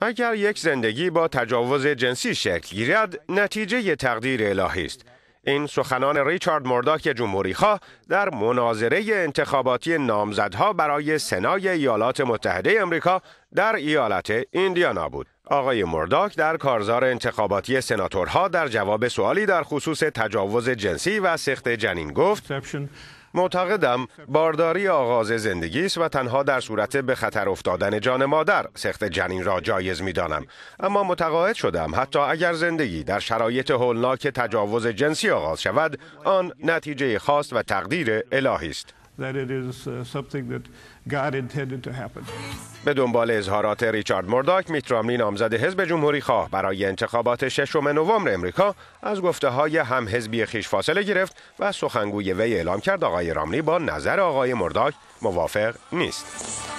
اگر یک زندگی با تجاوز جنسی شکل گیرد، نتیجه تقدیر الهی است. این سخنان ریچارد مرداک جمهوری خواه در مناظره انتخاباتی نامزدها برای سنای ایالات متحده امریکا در ایالت ایندیانا بود. آقای مرداک در کارزار انتخاباتی سناتورها در جواب سوالی در خصوص تجاوز جنسی و سخت جنین گفت معتقدم بارداری آغاز زندگی است و تنها در صورت به خطر افتادن جان مادر سخت جنین را جایز می دانم. اما متقاعد شدم حتی اگر زندگی در شرایط هولناک تجاوز جنسی آغاز شود آن نتیجه خاص و تقدیر الهی است. به دنبال اظهارات ریچارد مرداک، میت راملی نامزد حزب جمهوری خواه برای انتخابات ششم نوامبر امریکا از گفته های هم حزبی خیش فاصله گرفت و سخنگوی وی اعلام کرد آقای راملی با نظر آقای مرداک موافق نیست.